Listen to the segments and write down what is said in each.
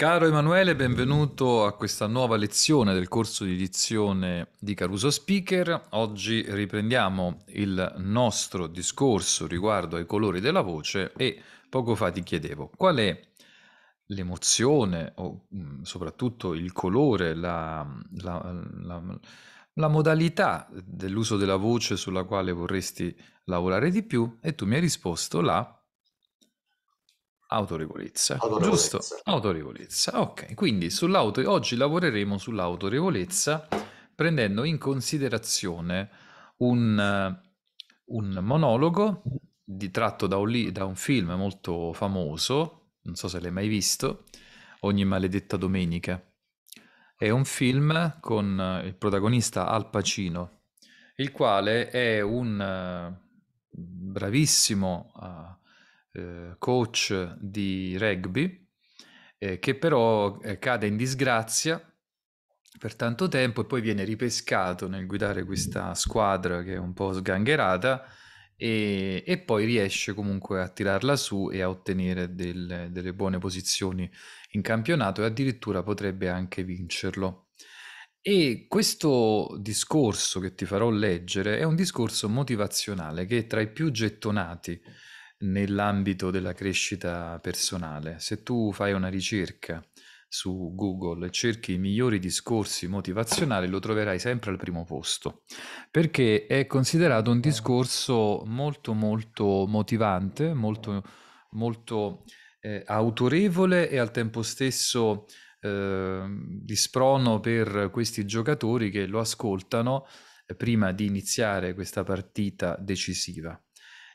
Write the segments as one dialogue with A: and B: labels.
A: Caro Emanuele, benvenuto a questa nuova lezione del corso di edizione di Caruso Speaker. Oggi riprendiamo il nostro discorso riguardo ai colori della voce e poco fa ti chiedevo qual è l'emozione o mm, soprattutto il colore, la, la, la, la modalità dell'uso della voce sulla quale vorresti lavorare di più e tu mi hai risposto la Autorevolezza. autorevolezza. Giusto, autorevolezza. Ok, quindi sull'auto oggi lavoreremo sull'autorevolezza prendendo in considerazione un, un monologo di, tratto da un, da un, film molto famoso, non so se l'hai mai visto, Ogni maledetta domenica. È un film con eh, il protagonista Al Pacino, il quale è un eh, bravissimo... Uh, eh, coach di rugby, eh, che però eh, cade in disgrazia per tanto tempo e poi viene ripescato nel guidare questa squadra che è un po' sgangherata e, e poi riesce comunque a tirarla su e a ottenere del, delle buone posizioni in campionato e addirittura potrebbe anche vincerlo. E questo discorso che ti farò leggere è un discorso motivazionale che è tra i più gettonati nell'ambito della crescita personale. Se tu fai una ricerca su Google e cerchi i migliori discorsi motivazionali, lo troverai sempre al primo posto, perché è considerato un discorso molto molto motivante, molto, molto eh, autorevole e al tempo stesso eh, di sprono per questi giocatori che lo ascoltano prima di iniziare questa partita decisiva.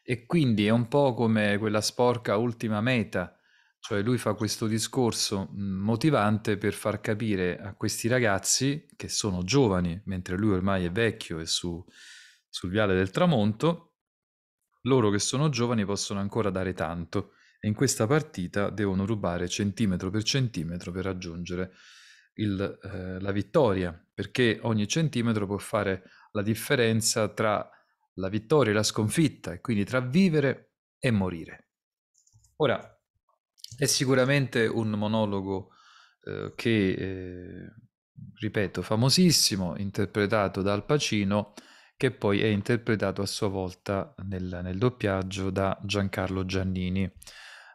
A: E quindi è un po' come quella sporca ultima meta, cioè lui fa questo discorso mm, motivante per far capire a questi ragazzi che sono giovani, mentre lui ormai è vecchio e su, sul viale del tramonto, loro che sono giovani possono ancora dare tanto e in questa partita devono rubare centimetro per centimetro per raggiungere il, eh, la vittoria, perché ogni centimetro può fare la differenza tra la vittoria e la sconfitta, e quindi tra vivere e morire. Ora, è sicuramente un monologo eh, che, eh, ripeto, famosissimo, interpretato dal Pacino, che poi è interpretato a sua volta nel, nel doppiaggio da Giancarlo Giannini.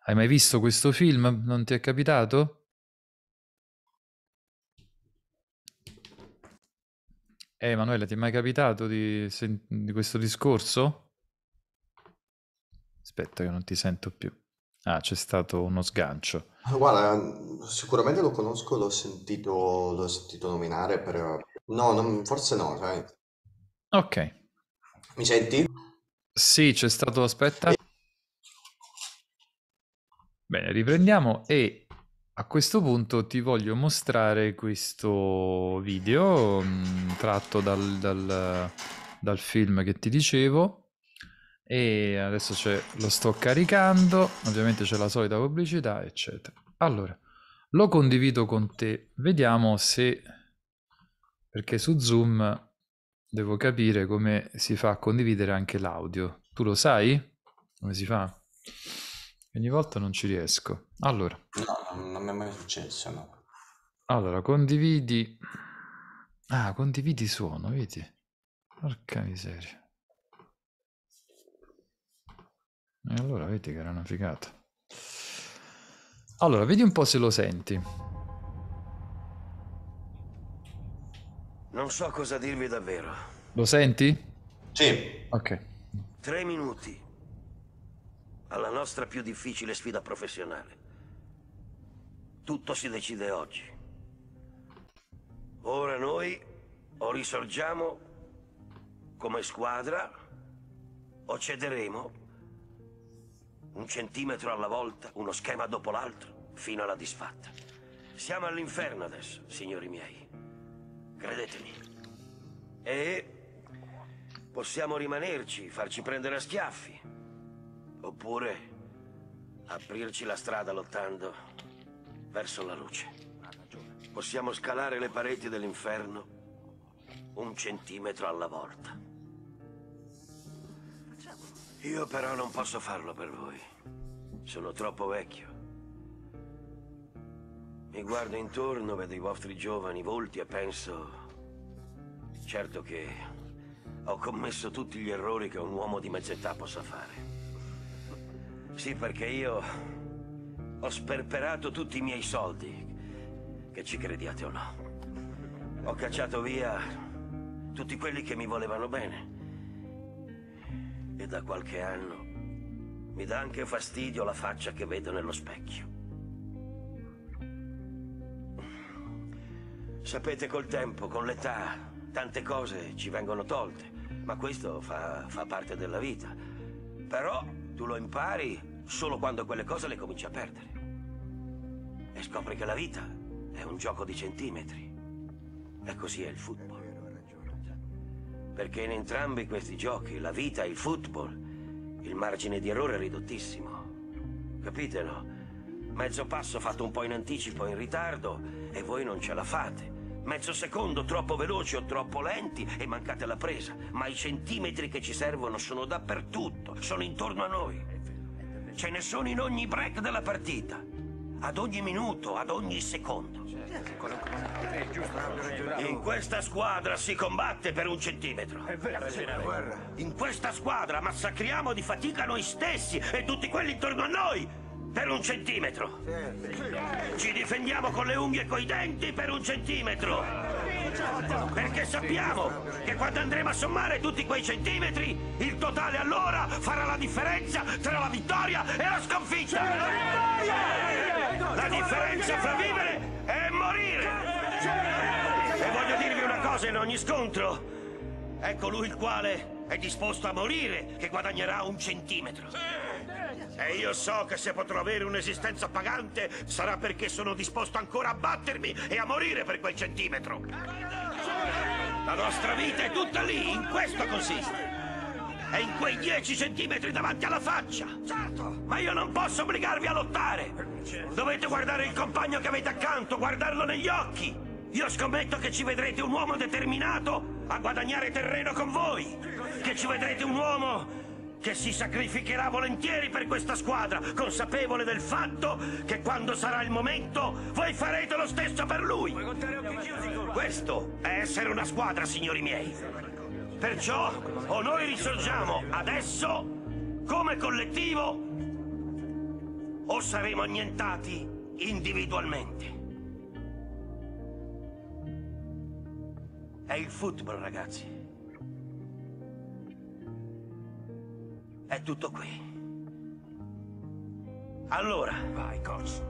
A: Hai mai visto questo film? Non ti è capitato? Eh, Emanuele, ti è mai capitato di, di questo discorso? Aspetta, che non ti sento più. Ah, c'è stato uno sgancio.
B: Ah, guarda, ehm, sicuramente lo conosco, l'ho sentito, l'ho sentito nominare, però... No, non- forse no, sai. Ok. Mi senti?
A: Sì, c'è stato. Aspetta. Bene, riprendiamo e a questo punto ti voglio mostrare questo video mh, mm, tratto dal, dal, dal, film che ti dicevo e adesso lo sto caricando, ovviamente c'è la solita pubblicità eccetera. Allora, lo condivido con te, vediamo se, perché su Zoom devo capire come si fa a condividere anche l'audio. Tu lo sai come si fa? Ogni volta non ci riesco. Allora.
B: No, non mi è mai successo, no.
A: Allora, condividi... Ah, condividi suono, vedi? Porca miseria. E allora vedi che era una figata. Allora, vedi un po' se lo senti.
C: Non so cosa dirvi davvero. Lo senti? Sì. Ok. Tre minuti alla nostra più difficile sfida professionale. Tutto si decide oggi. Ora noi o risorgiamo come squadra o cederemo un centimetro alla volta, uno schema dopo l'altro, fino alla disfatta. Siamo all'inferno adesso, signori miei. Credetemi. E possiamo rimanerci, farci prendere a schiaffi, Oppure aprirci la strada lottando verso la luce. Possiamo scalare le pareti dell'inferno un centimetro alla volta. Io però non posso farlo per voi. Sono troppo vecchio. Mi guardo intorno, vedo i vostri giovani volti e penso... Certo che ho commesso tutti gli errori che un uomo di mezz'età possa fare. Sì, perché io ho sperperato tutti i miei soldi, che ci crediate o no. Ho cacciato via tutti quelli che mi volevano bene. E da qualche anno mi dà anche fastidio la faccia che vedo nello specchio. Sapete, col tempo, con l'età, tante cose ci vengono tolte, ma questo fa, fa parte della vita. Però tu lo impari solo quando quelle cose le cominci a perdere. E scopri che la vita è un gioco di centimetri. E così è il football. Perché in entrambi questi giochi, la vita e il football, il margine di errore è ridottissimo. Capitelo? Mezzo passo fatto un po' in anticipo, in ritardo, e voi non ce la fate. Mezzo secondo troppo veloci o troppo lenti e mancate la presa, ma i centimetri che ci servono sono dappertutto, sono intorno a noi. Ce ne sono in ogni break della partita, ad ogni minuto, ad ogni secondo. In questa squadra si combatte per un centimetro. In questa squadra massacriamo di fatica noi stessi e tutti quelli intorno a noi. Per un centimetro. Ci difendiamo con le unghie e coi denti per un centimetro. Perché sappiamo che quando andremo a sommare tutti quei centimetri, il totale allora farà la differenza tra la vittoria e la sconfitta. La differenza fra vivere e morire. E voglio dirvi una cosa in ogni scontro. È colui il quale è disposto a morire che guadagnerà un centimetro. E io so che se potrò avere un'esistenza pagante sarà perché sono disposto ancora a battermi e a morire per quel centimetro. La nostra vita è tutta lì, in questo consiste. È in quei dieci centimetri davanti alla faccia. Certo. Ma io non posso obbligarvi a lottare. Dovete guardare il compagno che avete accanto, guardarlo negli occhi. Io scommetto che ci vedrete un uomo determinato a guadagnare terreno con voi. Che ci vedrete un uomo che si sacrificherà volentieri per questa squadra, consapevole del fatto che quando sarà il momento voi farete lo stesso per lui. Eh, questo è essere una squadra, signori miei. Perciò o noi risorgiamo adesso come collettivo o saremo annientati individualmente. È il football, ragazzi. È tutto qui. Allora. Vai, coach.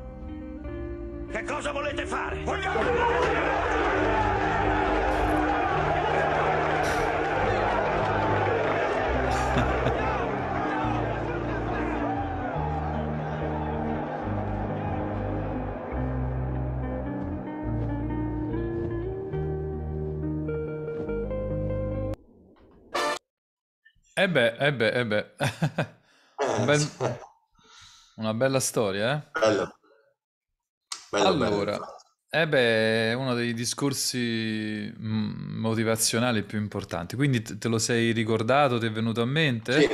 C: Che cosa volete fare?
D: Vogliamo...
A: E eh beh, e eh beh, eh beh. Un Una bella storia, eh? Bello.
B: bello allora, bello.
A: Eh beh, uno dei discorsi mm, motivazionali più importanti. Quindi te lo sei ricordato, ti è venuto a mente? Sì,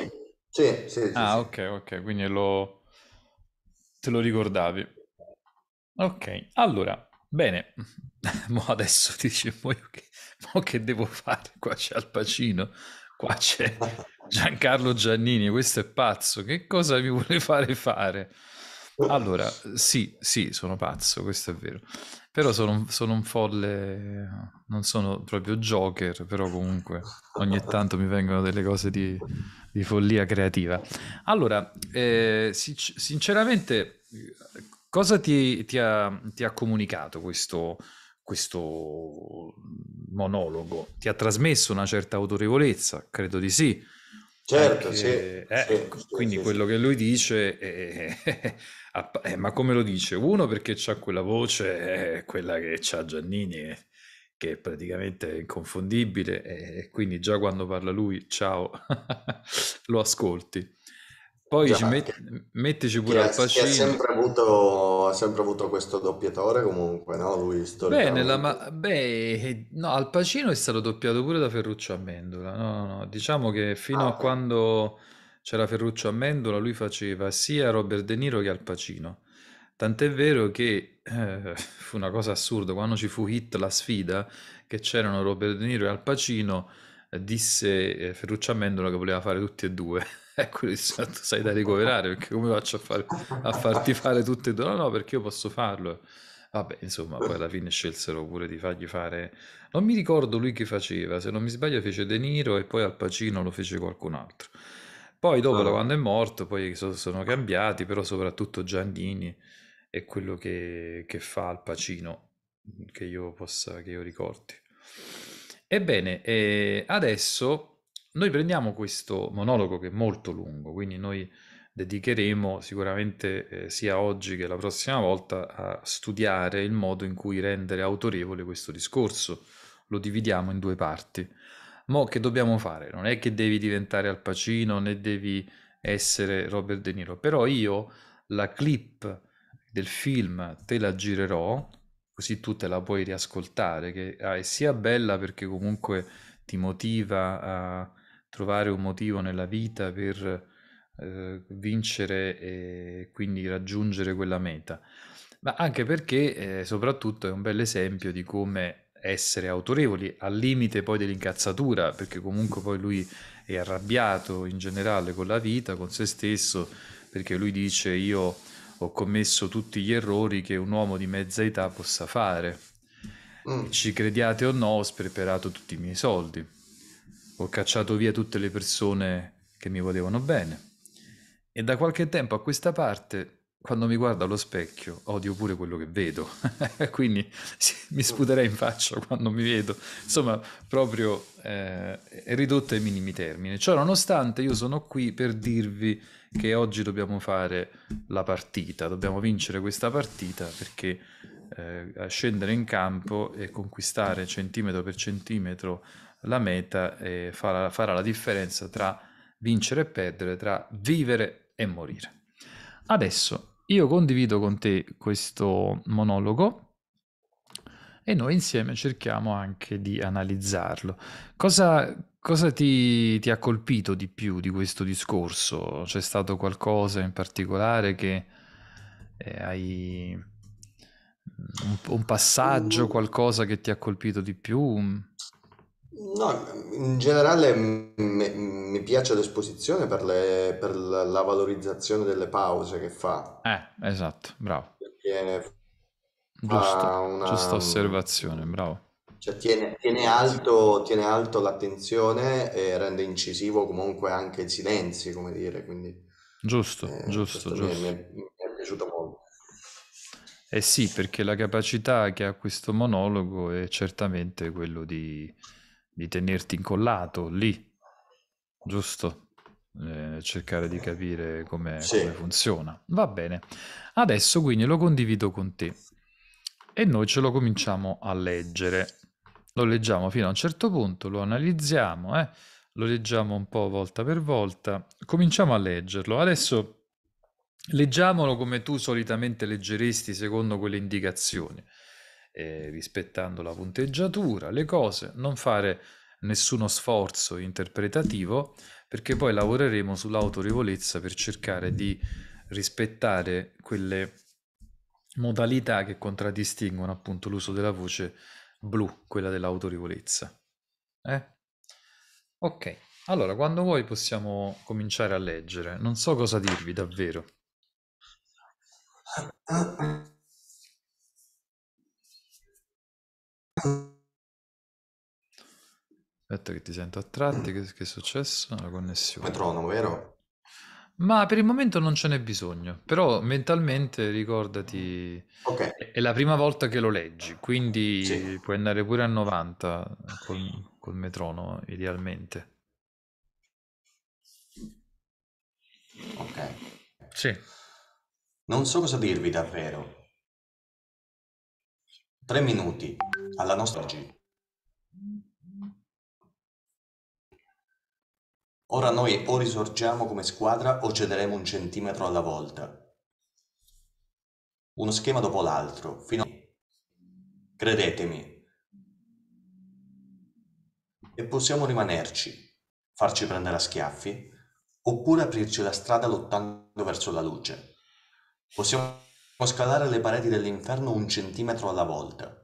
A: sì, sì. sì ah, sì. ok, ok, quindi lo... te lo ricordavi. Ok, allora, bene. Mo adesso ti dici, mo che... mo che devo fare? Qua c'è Al Pacino Qua c'è Giancarlo Giannini, questo è pazzo, che cosa mi vuole fare fare? Allora, sì, sì, sono pazzo, questo è vero. Però sono, sono, un folle, non sono proprio Joker, però comunque ogni tanto mi vengono delle cose di, di follia creativa. Allora, eh, sinceramente, cosa ti, ti, ha, ti ha comunicato questo, questo monologo ti ha trasmesso una certa autorevolezza, credo di sì.
C: Certo, Perché, sì, eh, ecco,
A: sì, Quindi sì, quello che lui dice, è, è, eh, ma come lo dice? Uno perché c'ha quella voce, eh, quella che c'ha Giannini, eh, che è praticamente inconfondibile, e quindi già quando parla lui, ciao, lo ascolti. Poi Già, met- mettici pure al Pacino. Ha sempre,
B: avuto, ha sempre avuto questo doppiatore comunque, no? Lui Beh, nella
A: ma-
D: beh,
A: no, Al Pacino è stato doppiato pure da Ferruccio Amendola. No, no, no. Diciamo che fino ah, a quando c'era Ferruccio Amendola lui faceva sia Robert De Niro che Al Pacino. Tant'è vero che eh, fu una cosa assurda, quando ci fu hit la sfida, che c'erano Robert De Niro e Al Pacino, eh, disse eh, Ferruccio Amendola che voleva fare tutti e due è quello di sai da ricoverare, perché come faccio a, far, a farti fare tutte e due? No, no, perché io posso farlo. Vabbè, insomma, poi alla fine scelsero pure di fargli fare... Non mi ricordo lui che faceva, se non mi sbaglio fece De Niro e poi Al Pacino lo fece qualcun altro. Poi dopo, oh. quando è morto, poi sono cambiati, però soprattutto Giannini è quello che, che fa Al Pacino, che io, possa, che io ricordi. Ebbene, eh, adesso noi prendiamo questo monologo che è molto lungo, quindi noi dedicheremo sicuramente eh, sia oggi che la prossima volta a studiare il modo in cui rendere autorevole questo discorso. Lo dividiamo in due parti. Mo che dobbiamo fare? Non è che devi diventare Al Pacino né devi essere Robert De Niro, però io la clip del film te la girerò così tu te la puoi riascoltare che è ah, sia bella perché comunque ti motiva a trovare un motivo nella vita per eh, vincere e quindi raggiungere quella meta, ma anche perché eh, soprattutto è un bel esempio di come essere autorevoli al limite poi dell'incazzatura, perché comunque poi lui è arrabbiato in generale con la vita, con se stesso, perché lui dice io ho commesso tutti gli errori che un uomo di mezza età possa fare. Mm. Ci crediate o no, ho sperperato tutti i miei soldi ho cacciato via tutte le persone che mi volevano bene e da qualche tempo a questa parte quando mi guardo allo specchio odio pure quello che vedo, quindi sì, mi sputerei in faccia quando mi vedo, insomma proprio eh, ridotto ai minimi termini. Ciò cioè, nonostante io sono qui per dirvi che oggi dobbiamo fare la partita, dobbiamo vincere questa partita perché eh, scendere in campo e conquistare centimetro per centimetro la meta e farà, farà la differenza tra vincere e perdere, tra vivere e morire. Adesso io condivido con te questo monologo e noi insieme cerchiamo anche di analizzarlo. Cosa, cosa ti, ti, ha colpito di più di questo discorso? C'è stato qualcosa in particolare che eh, hai... Mm, un, un passaggio, uh. qualcosa che ti ha colpito di più?
B: No, in generale mi, piace l'esposizione per, per, la valorizzazione delle pause che fa.
A: Eh, esatto,
B: bravo. Perché giusta, una...
A: osservazione, bravo.
B: Cioè tiene, tiene, alto, tiene, alto, l'attenzione e rende incisivo comunque anche il silenzio, come dire, quindi...
A: Giusto, eh, giusto, giusto. Mi, mi,
B: è, mi è piaciuto molto.
A: Eh sì, perché la capacità che ha questo monologo è certamente quello di di tenerti incollato lì, giusto? Eh, cercare di capire come, sì. come funziona. Va bene, adesso quindi lo condivido con te e noi ce lo cominciamo a leggere. Lo leggiamo fino a un certo punto, lo analizziamo, eh? lo leggiamo un po' volta per volta, cominciamo a leggerlo. Adesso leggiamolo come tu solitamente leggeresti secondo quelle indicazioni eh, rispettando la punteggiatura, le cose, non fare nessuno sforzo interpretativo perché poi lavoreremo sull'autorevolezza per cercare di rispettare quelle modalità che contraddistinguono appunto l'uso della voce blu, quella dell'autorevolezza. Eh? Ok, allora quando vuoi possiamo cominciare a leggere, non so cosa dirvi davvero. Aspetta che ti sento a tratti, che, che è successo? La connessione.
B: Metronomo, vero?
A: Ma per il momento non ce n'è bisogno, però mentalmente ricordati, Ok, è la prima volta che lo leggi, sì. quindi puoi andare pure a 90 col, col metronomo, idealmente. Ok. Sì. Non so cosa dirvi
B: davvero. Tre minuti alla nostra oggi. Ora noi o risorgiamo come squadra o cederemo un centimetro alla volta. Uno schema dopo l'altro, fino a... Credetemi. E possiamo rimanerci, farci prendere a schiaffi, oppure aprirci la strada lottando verso la luce. Possiamo scalare le pareti dell'inferno un centimetro alla volta.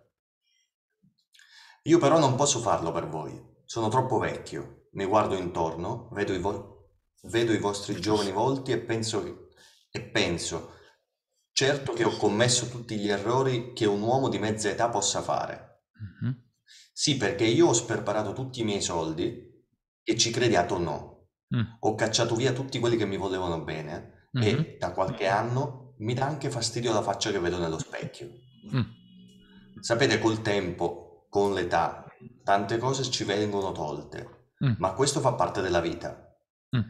B: Io però non posso farlo per voi. Sono troppo vecchio. Mi guardo intorno, vedo i, vo- vedo i vostri giovani volti e penso, e penso, certo che ho commesso tutti gli errori che un uomo di mezza età possa fare. Mm-hmm. Sì, perché io ho sperperato tutti i miei soldi, e ci crediate o no. Mm. Ho cacciato via tutti quelli che mi volevano bene mm-hmm. e da qualche anno mi dà anche fastidio la faccia che vedo nello specchio.
D: Mm.
B: Sapete, col tempo con l'età, tante cose ci vengono tolte, mm. ma questo fa parte della vita. Mm.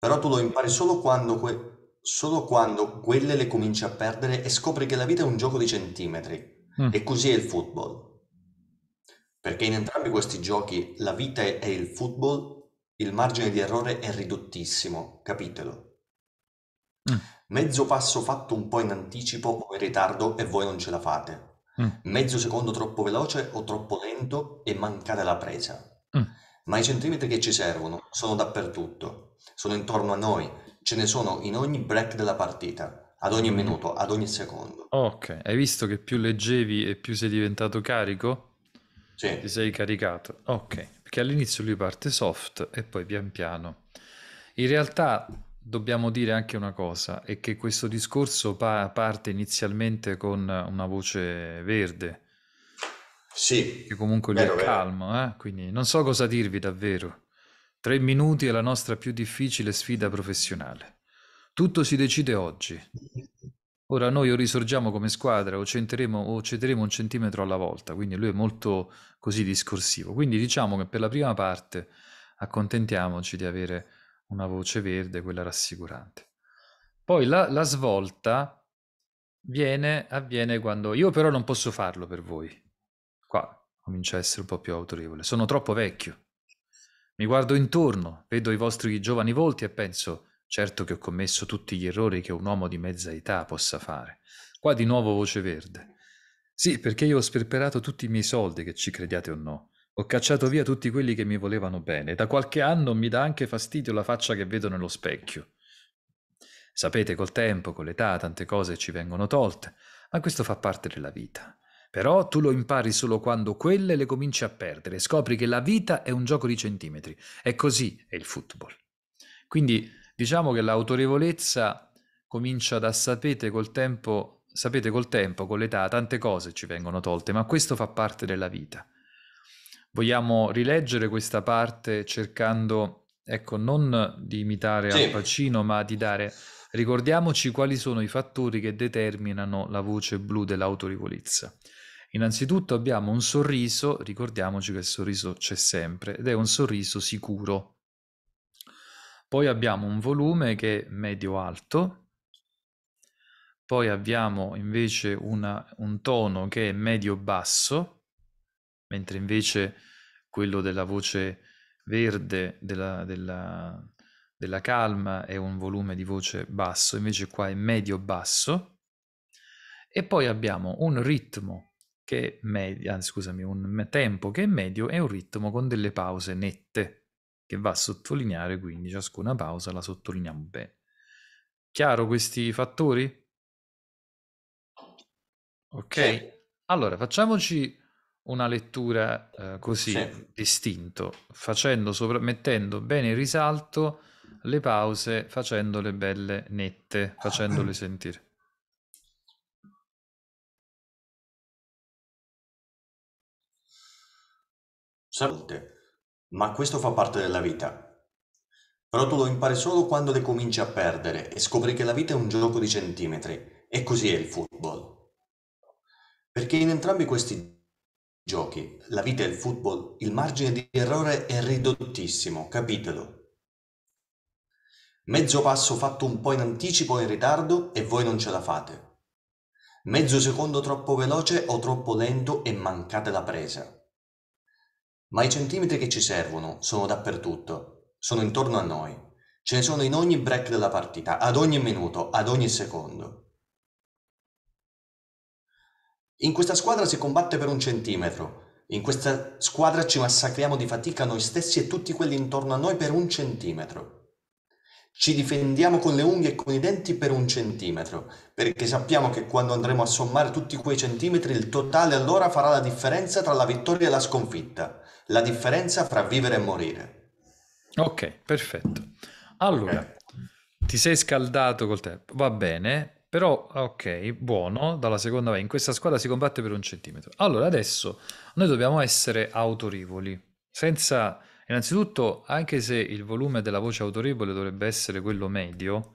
B: Però tu lo impari solo quando, que- solo quando quelle le cominci a perdere e scopri che la vita è un gioco di centimetri. Mm. E così è il football. Perché in entrambi questi giochi la vita e il football, il margine di errore è ridottissimo, capitelo. Mm. Mezzo passo fatto un po' in anticipo o in ritardo e voi non ce la fate Mm. Mezzo secondo troppo veloce o troppo lento e mancare la presa. Mm. Ma i centimetri che ci servono sono dappertutto, sono intorno a noi, ce ne sono in ogni break della partita, ad ogni mm. minuto, ad ogni secondo.
A: Ok, hai visto che più leggevi e più sei diventato carico? Sì. Ti sei caricato. Ok, perché all'inizio lui parte soft e poi pian piano. In realtà dobbiamo dire anche una cosa, è che questo discorso pa- parte inizialmente con una voce verde. Sì. Che comunque lui vero, è calmo, eh? quindi non so cosa dirvi davvero. Tre minuti è la nostra più difficile sfida professionale. Tutto si decide oggi. Ora noi o risorgiamo come squadra o, o cederemo un centimetro alla volta, quindi lui è molto così discorsivo. Quindi diciamo che per la prima parte accontentiamoci di avere una voce verde, quella rassicurante. Poi la, la svolta viene, avviene quando io però non posso farlo per voi. Qua comincio a essere un po' più autorevole. Sono troppo vecchio. Mi guardo intorno, vedo i vostri giovani volti e penso, certo che ho commesso tutti gli errori che un uomo di mezza età possa fare. Qua di nuovo voce verde. Sì, perché io ho sperperato tutti i miei soldi, che ci crediate o no. Ho cacciato via tutti quelli che mi volevano bene. Da qualche anno mi dà anche fastidio la faccia che vedo nello specchio. Sapete, col tempo, con l'età, tante cose ci vengono tolte, ma questo fa parte della vita. Però tu lo impari solo quando quelle le cominci a perdere, scopri che la vita è un gioco di centimetri. E così è il football. Quindi diciamo che l'autorevolezza comincia da sapete col tempo, sapete col tempo, con l'età, tante cose ci vengono tolte, ma questo fa parte della vita vogliamo rileggere questa parte cercando, ecco, non di imitare sì. Al Pacino, ma di dare... Ricordiamoci quali sono i fattori che determinano la voce blu dell'autorevolezza. Innanzitutto abbiamo un sorriso, ricordiamoci che il sorriso c'è sempre ed è un sorriso sicuro. Poi abbiamo un volume che è medio-alto, poi abbiamo invece una, un tono che è medio-basso mentre invece quello della voce verde, della, della, della calma, è un volume di voce basso, invece qua è medio-basso. E poi abbiamo un ritmo che è medio, anzi scusami, un tempo che è medio e un ritmo con delle pause nette, che va a sottolineare quindi ciascuna pausa la sottolineiamo bene. Chiaro questi fattori? Ok, sì. allora facciamoci una lettura eh, così sì. distinto, facendo sopra- mettendo bene in risalto le pause, facendole belle nette, facendole sentire.
B: Salute, ma questo fa parte della vita. Però tu lo impari solo quando le cominci a perdere e scopri che la vita è un gioco di centimetri, e così è il football. Perché in entrambi questi giochi, la vita e il football, il margine di errore è ridottissimo, capitelo. Mezzo passo fatto un po' in anticipo o in ritardo e voi non ce la fate. Mezzo secondo troppo veloce o troppo lento e mancate la presa. Ma i centimetri che ci servono sono dappertutto, sono intorno a noi, ce ne sono in ogni break della partita, ad ogni minuto, ad ogni secondo. In questa squadra si combatte per un centimetro. In questa squadra ci massacriamo di fatica noi stessi e tutti quelli intorno a noi per un centimetro. Ci difendiamo con le unghie e con i denti per un centimetro, perché sappiamo che quando andremo a sommare tutti quei centimetri il totale allora farà la differenza tra la vittoria e la sconfitta, la differenza fra vivere e morire.
A: Ok, perfetto. Allora, ti sei scaldato col tempo, va bene, però, ok, buono, dalla seconda vai. In questa squadra si combatte per un centimetro. Allora, adesso noi dobbiamo essere autorevoli. Senza, innanzitutto, anche se il volume della voce autorevole dovrebbe essere quello medio,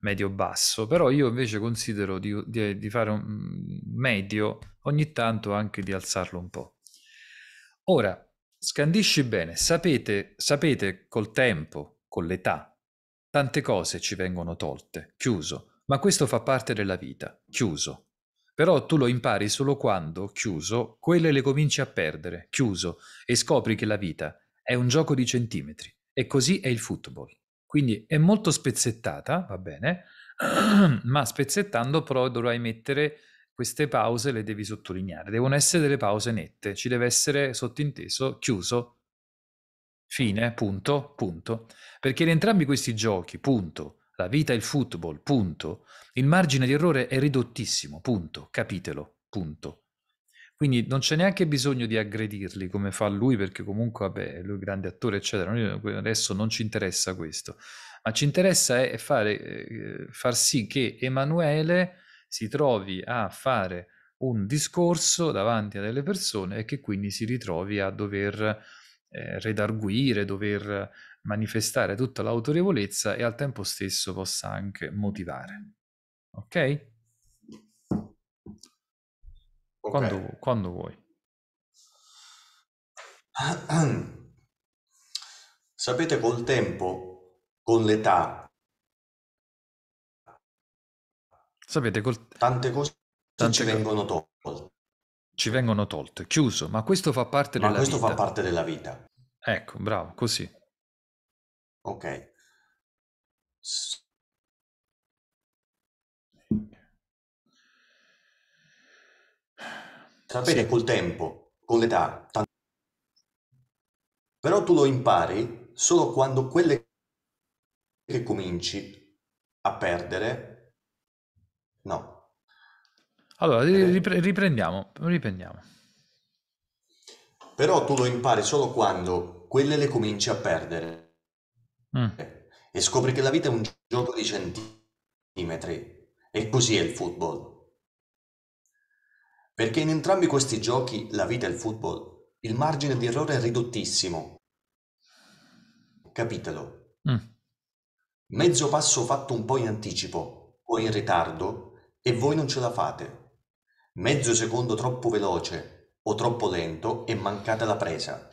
A: medio-basso, però io invece considero di, di, di fare un mm, medio, ogni tanto anche di alzarlo un po'. Ora, scandisci bene, sapete, sapete col tempo, con l'età, tante cose ci vengono tolte, chiuso ma questo fa parte della vita, chiuso. Però tu lo impari solo quando, chiuso, quelle le cominci a perdere, chiuso, e scopri che la vita è un gioco di centimetri. E così è il football. Quindi è molto spezzettata, va bene, ma spezzettando però dovrai mettere queste pause, le devi sottolineare. Devono essere delle pause nette, ci deve essere sottinteso, chiuso, fine, punto, punto. Perché in entrambi questi giochi, punto, la vita è il football, punto. Il margine di errore è ridottissimo, punto. Capitelo, punto. Quindi non c'è neanche bisogno di aggredirli come fa lui, perché comunque, vabbè, lui è grande attore, eccetera. Noi eh, adesso non ci interessa questo, ma ci interessa è fare, eh, far sì che Emanuele si trovi a fare un discorso davanti a delle persone e che quindi si ritrovi a dover eh, redarguire, dover manifestare tutta l'autorevolezza e al tempo stesso possa anche motivare. Ok? okay.
B: Quando, quando vuoi. Sapete, col tempo, con l'età,
A: Sapete, col...
B: tante cose tante ci vengono tolte.
A: Ci vengono tolte, chiuso, ma questo fa parte ma della questo vita. questo fa parte della vita. Ecco, bravo, così.
B: Ok. S Sapete, sì. col tempo, con l'età, però tu lo impari solo quando quelle che cominci a perdere, no. Allora,
A: riprendiamo, riprendiamo.
B: Però tu lo impari solo quando quelle le cominci a perdere. Mm. E scopri che la vita è un gioco di centimetri. E così è il football. Perché in entrambi questi giochi, la vita e il football, il margine di errore è ridottissimo. Capitelo. Mm. Mezzo passo fatto un po' in anticipo o in ritardo e voi non ce la fate. Mezzo secondo troppo veloce o troppo lento e mancate la presa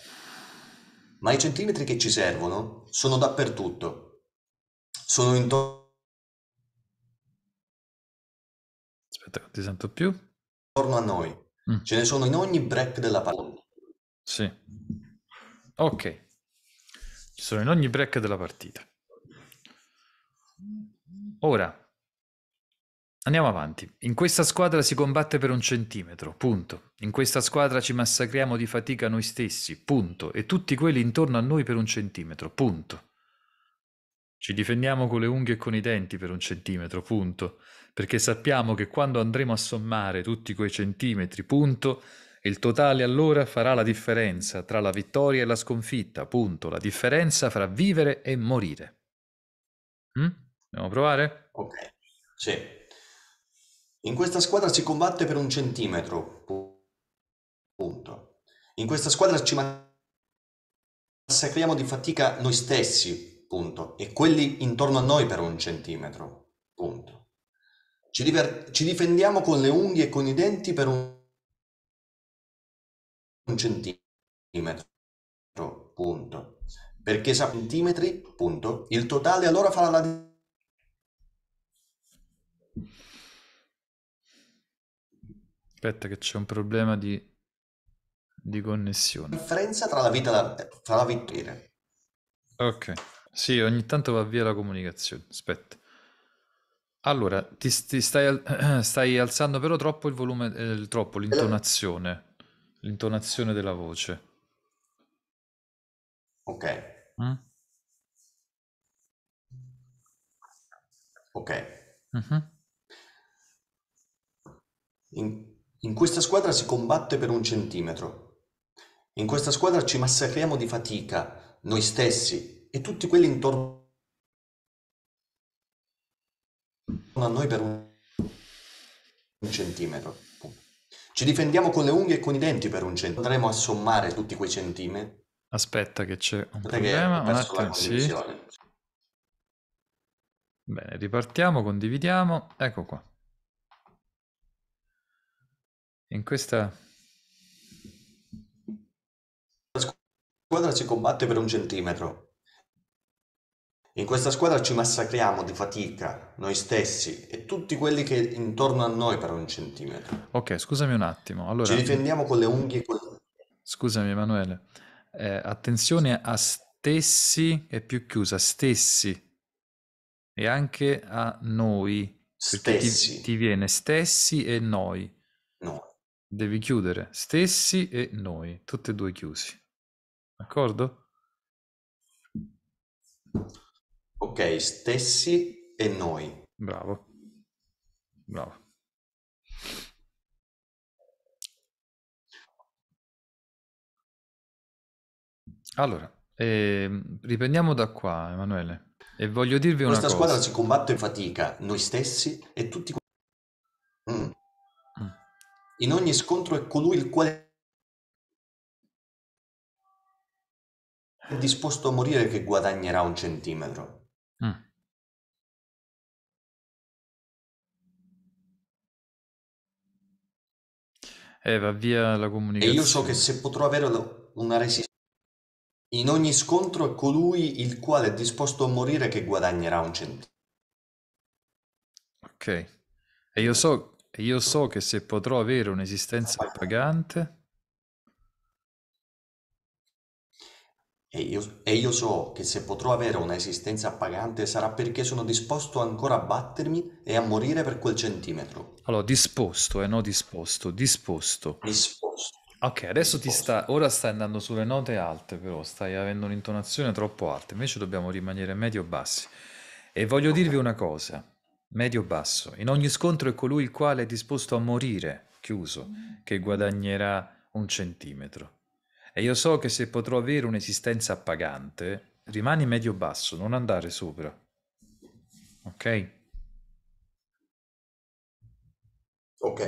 B: ma i centimetri che ci servono sono dappertutto,
E: sono intorno... Aspetta,
A: non ti sento più.
B: Intorno a noi, mm. ce ne sono in ogni break della partita.
A: Sì. Ok, ci sono in ogni break della partita. Ora, Andiamo avanti. In questa squadra si combatte per un centimetro, punto. In questa squadra ci massacriamo di fatica noi stessi, punto. E tutti quelli intorno a noi per un centimetro, punto. Ci difendiamo con le unghie e con i denti per un centimetro, punto. Perché sappiamo che quando andremo a sommare tutti quei centimetri, punto, il totale allora farà la differenza tra la vittoria e la sconfitta, punto. La differenza fra vivere e morire. Mm? Hm? Andiamo a provare? Ok,
B: sì. In questa squadra si combatte per un centimetro. Punto. In questa squadra ci massacriamo di fatica noi stessi, punto, e quelli intorno a noi per un centimetro, punto. Ci, diver- ci difendiamo con le unghie e con i denti per un, un centimetro, punto. Perché sa centimetri, punto, il totale allora farà la differenza
A: Aspetta che c'è un problema di, di connessione.
B: Differenza tra la vita e la, la vittoria.
A: Ok. Sì, ogni tanto va via la comunicazione. Aspetta. Allora, ti, ti stai, stai, alzando però troppo il volume, eh, troppo l'intonazione, l'intonazione della voce.
D: Ok. Mm? Ok. Mm-hmm.
B: In- in questa squadra si combatte per un centimetro. In questa squadra ci massacriamo di fatica, noi stessi e tutti quelli intorno a noi per un centimetro. Ci difendiamo con le unghie e con i denti per un centimetro. Andremo a sommare tutti quei centimetri.
A: Aspetta che c'è un problema, un attimo, sì. Bene, ripartiamo, condividiamo, ecco qua. In questa
B: la squadra si combatte per un centimetro. In questa squadra ci massacriamo di fatica, noi stessi e tutti quelli che intorno a noi per un centimetro.
A: Ok, scusami un attimo. Allora, ci difendiamo con le unghie con... Scusami Emanuele, eh, attenzione a stessi è più chiusa, stessi e anche a noi. Stessi. Ti, ti, viene stessi e noi. Noi. Devi chiudere stessi e noi, tutti e due chiusi. D'accordo?
B: Ok, stessi e noi. Bravo. Bravo.
A: Allora, ehm, riprendiamo da qua, Emanuele. E voglio dirvi una cosa. Questa squadra si
B: combatte in fatica, noi stessi e tutti quanti. In ogni scontro è colui il quale è disposto a morire che guadagnerà un centimetro.
E: Mm.
A: Eh, va via la comunicazione. E io so
B: che se potrò avere una resistenza in ogni scontro è colui il quale è disposto a morire che guadagnerà un centimetro.
A: Ok. E io so e io so che se potrò avere un'esistenza pagante...
B: E io, e io, so che se potrò avere un'esistenza pagante sarà perché sono disposto ancora a battermi e a morire per quel centimetro.
A: Allora, disposto e eh, no disposto, disposto. Disposto. Ok, adesso ti sta, ora stai andando sulle note alte, però stai avendo un'intonazione troppo alta, invece dobbiamo rimanere medio-bassi. E voglio okay. dirvi una cosa, medio-basso. In ogni scontro è colui il quale è disposto a morire, chiuso, che guadagnerà un centimetro. E io so che se potrò avere un'esistenza appagante, rimani medio-basso, non andare sopra. Ok? Ok,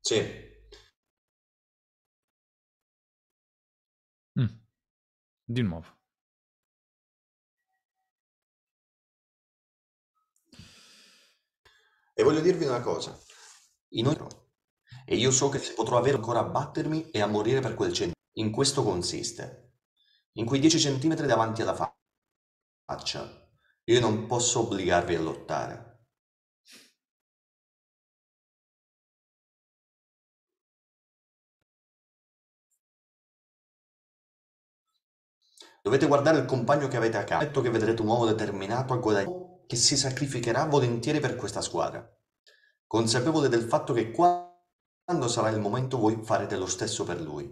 E: sì. Mm. Di nuovo.
B: E voglio dirvi una cosa, in ogni e io so che potrò avere ancora a battermi e a morire per quel centimetro, in questo consiste, in quei 10 centimetri davanti alla faccia,
E: io non posso obbligarvi a lottare.
B: Dovete guardare il compagno che avete a casa, detto che vedrete un uomo determinato a guadagnare che si sacrificherà volentieri per questa squadra, consapevole del fatto che quando sarà il momento voi farete lo stesso per lui.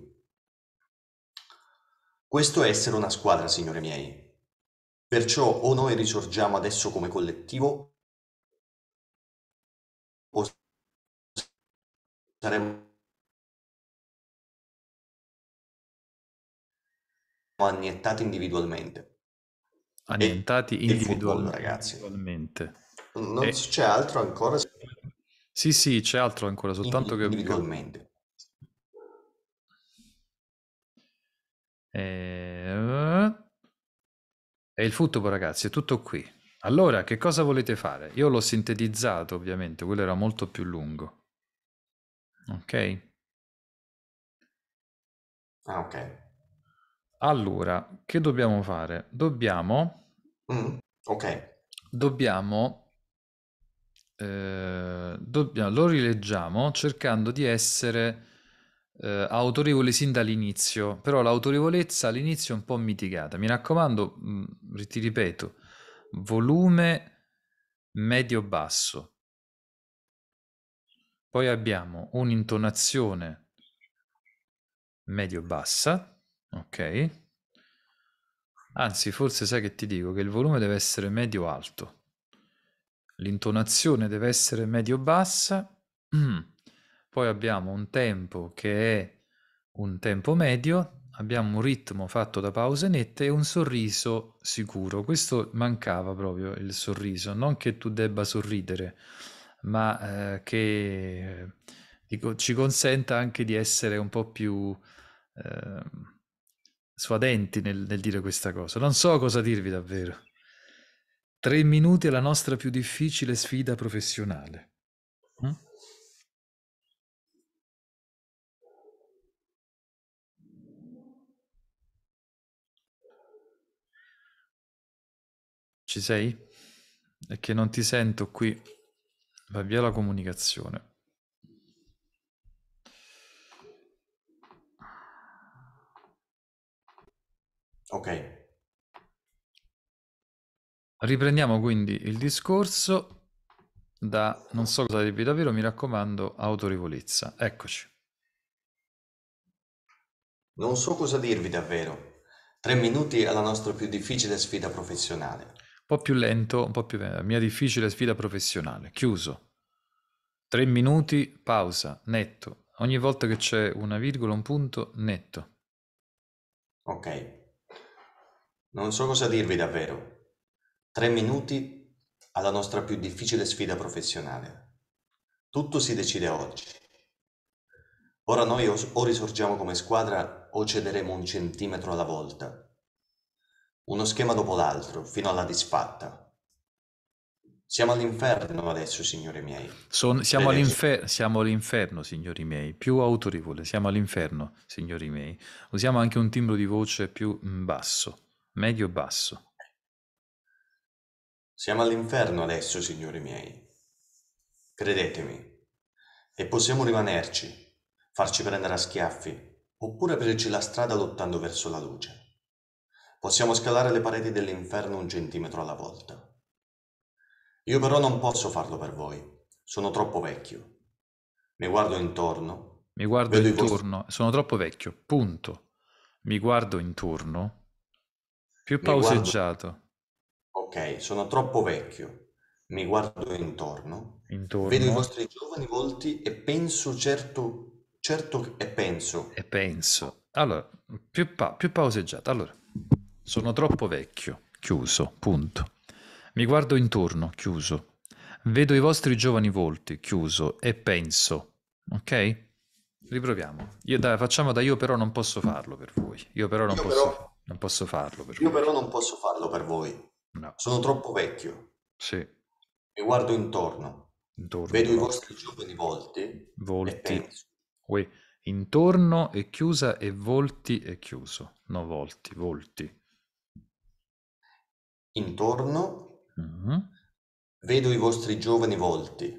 B: Questo è essere una squadra, signori miei. Perciò o noi risorgiamo adesso come collettivo o saremo anniettati individualmente
A: annientati e, individual- football, individualmente.
B: Non e... c'è altro ancora?
A: Sì, sì, c'è altro ancora, soltanto che... Individualmente. E... Eh, e il football, ragazzi, è tutto qui. Allora, che cosa volete fare? Io l'ho sintetizzato, ovviamente, quello era molto più lungo. Ok? Ah, ok. Allora, che dobbiamo fare? Dobbiamo, Mm, ok. dobbiamo, eh, dobbia- lo rileggiamo cercando di essere eh, autorevoli sin dall'inizio, però l'autorevolezza all'inizio è un po' mitigata. Mi raccomando, mm, ti ripeto, volume medio-basso. Poi abbiamo un'intonazione medio-bassa Ok. Anzi, forse sai che ti dico che il volume deve essere medio alto. L'intonazione deve essere medio bassa. Mm. Poi abbiamo un tempo che è un tempo medio, abbiamo un ritmo fatto da pause nette e un sorriso sicuro. Questo mancava proprio il sorriso, non che tu debba sorridere, ma eh, che dico, ci consenta anche di essere un po' più eh, suadenti nel, nel dire questa cosa. Non so cosa dirvi davvero. Tre minuti è la nostra più difficile sfida professionale. Mm? Ci sei? È che non ti sento qui. Va via la comunicazione.
D: Ok. Riprendiamo
A: quindi il discorso da non so cosa dirvi davvero, mi raccomando, autorevolezza. Eccoci.
B: Non so cosa dirvi davvero. Tre minuti alla nostra più difficile sfida professionale.
A: Un po' più lento, un po' più lento. La mia difficile sfida professionale. Chiuso. Tre minuti,
B: pausa,
A: netto. Ogni volta che c'è una virgola, un punto, netto.
B: Ok. Non so cosa dirvi davvero. Tre minuti alla nostra più difficile sfida professionale. Tutto si decide oggi. Ora noi o, risorgiamo come squadra o cederemo un centimetro alla volta. Uno schema dopo l'altro, fino alla disfatta. Siamo all'inferno adesso, signori miei. Son, siamo, all'infer-
A: siamo, all'inferno, signori miei. Più autorevole, siamo all'inferno, signori miei. Usiamo anche un timbro di voce più basso. Medio-basso.
B: Siamo all'inferno adesso, signori miei. Credetemi. E possiamo rimanerci, farci prendere a schiaffi, oppure aprirci la strada lottando verso la luce. Possiamo scalare le pareti dell'inferno un centimetro alla volta. Io però non posso farlo per voi, sono troppo vecchio. Mi guardo intorno.
A: Mi guardo intorno, vostri... sono troppo vecchio, punto. Mi guardo intorno
B: più pauseggiato. Guardo... Ok, sono troppo vecchio. Mi guardo intorno, intorno. Vedo i vostri giovani volti e penso certo, certo e penso. E
A: penso. Allora, più, pa- più pauseggiato. Allora, sono troppo vecchio. Chiuso, punto. Mi guardo intorno, chiuso. Vedo i vostri giovani volti, chiuso, e penso. Ok? Riproviamo. Io, da, facciamo da io però non posso farlo per voi. Io però non io posso. Però non posso farlo. Per
B: Io voi. però non posso farlo per voi. No. Sono troppo vecchio. Sì. Mi guardo intorno. intorno Vedo i vostri giovani volti. Volti.
A: E intorno è chiusa e volti è chiuso. No, volti, volti.
B: Intorno. Mm-hmm. Vedo i vostri giovani volti.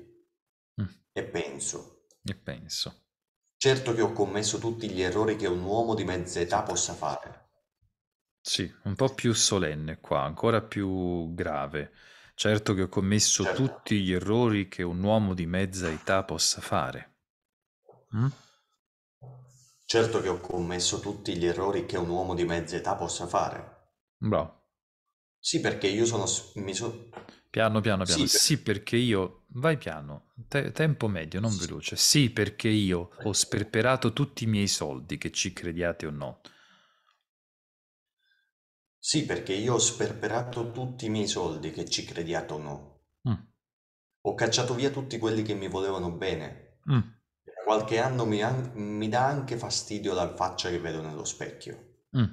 B: Mm. E penso.
A: E penso.
B: Certo che ho commesso tutti gli errori che un uomo di mezza età possa fare
A: sì, un po' più solenne qua, ancora più grave. Certo che ho commesso Certo. tutti gli errori che un uomo di mezza età possa fare.
D: Mh? Mm?
B: Certo che ho commesso tutti gli errori che un uomo di mezza età possa fare. Bravo. Sì, perché io sono... mi so-
A: Piano, piano, piano. Sì, per- Sì, perché io... Vai piano, te- tempo medio, non sì, veloce. Sì, perché io ho sperperato tutti i miei soldi, che ci crediate o no.
B: Sì, perché io ho sperperato tutti i miei soldi, che ci crediate o no. Mm. Ho cacciato via tutti quelli che mi volevano bene. Mm. qualche anno mi, an- mi, dà anche fastidio la faccia che vedo nello specchio. Mm.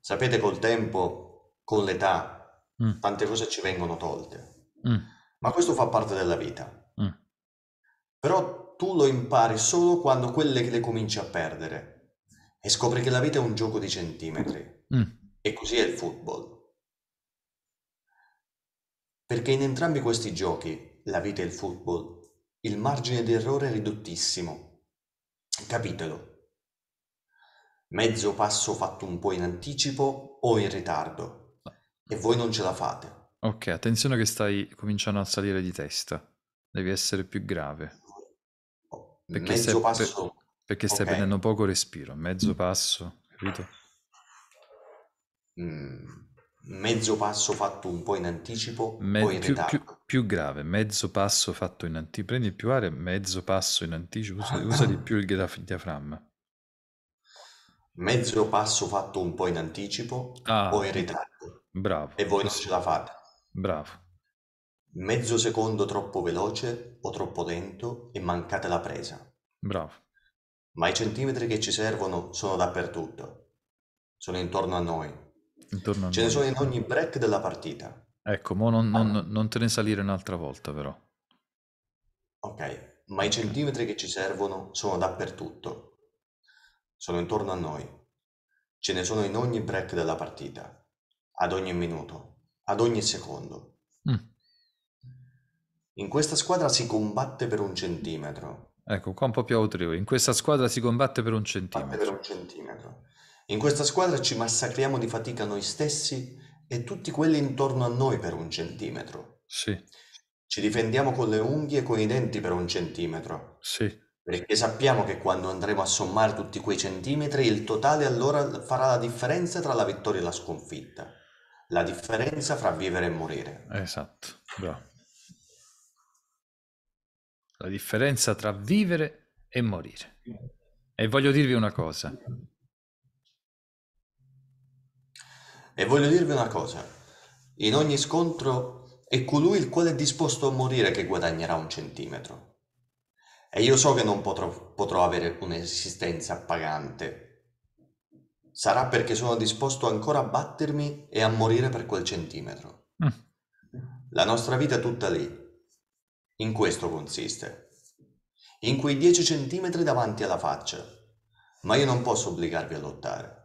B: Sapete, col tempo, con l'età, mm. tante cose ci vengono tolte. Mm. Ma questo fa parte della vita. Mm. Però tu lo impari solo quando quelle che le cominci a perdere e scopri che la vita è un gioco di centimetri. Mm. E così è il football. Perché in entrambi questi giochi, la vita e il football, il margine d'errore è ridottissimo. Capitelo. Mezzo passo fatto un po' in anticipo o in ritardo. E voi non ce la fate.
A: Ok, attenzione che stai cominciando a salire di testa. Devi essere più grave.
B: Perché mezzo stai, passo. Per, perché stai okay. prendendo
A: poco respiro. Mezzo passo, capito?
B: Mm, mezzo passo fatto un po' in anticipo Me- poi in più, più,
A: più, grave, mezzo passo fatto in anticipo. Prendi più aria, mezzo passo in anticipo, usa, usa di più il graf- diaframma.
B: Mezzo passo fatto un po' in anticipo ah, o in ritardo.
A: Bravo. E voi non
B: ce la fate. Bravo. Mezzo secondo troppo veloce o troppo lento e mancate la presa. Bravo. Ma i centimetri che ci servono sono dappertutto. Sono intorno a noi
A: Intorno a Ce ne sono in ogni
B: break della partita.
A: Ecco, mo non, non, non te ne salire un'altra volta però.
B: Ok, ma i centimetri che ci servono sono dappertutto. Sono intorno a noi. Ce ne sono in ogni break della partita, ad ogni minuto, ad ogni secondo. Mm. In questa squadra si combatte per un centimetro.
A: Ecco, qua un po' più autorevole. In questa squadra si combatte per un centimetro. Combatte
B: per un centimetro. In questa squadra ci massacriamo di fatica noi stessi e tutti quelli intorno a noi per un centimetro. Sì. Ci difendiamo con le unghie e con i denti per un centimetro. Sì. Perché sappiamo che quando andremo a sommare tutti quei centimetri, il totale allora farà la differenza tra la vittoria e la sconfitta. La differenza fra vivere e morire.
A: Esatto, bravo. La differenza tra vivere e morire. E voglio dirvi una cosa.
B: E voglio dirvi una cosa, in ogni scontro è colui il quale è disposto a morire che guadagnerà un centimetro. E io so che non potrò, potrò avere un'esistenza pagante. Sarà perché sono disposto ancora a battermi e a morire per quel centimetro. Mm. La nostra vita è tutta lì. In questo consiste. In quei 10 centimetri davanti alla faccia. Ma io non posso obbligarvi a lottare.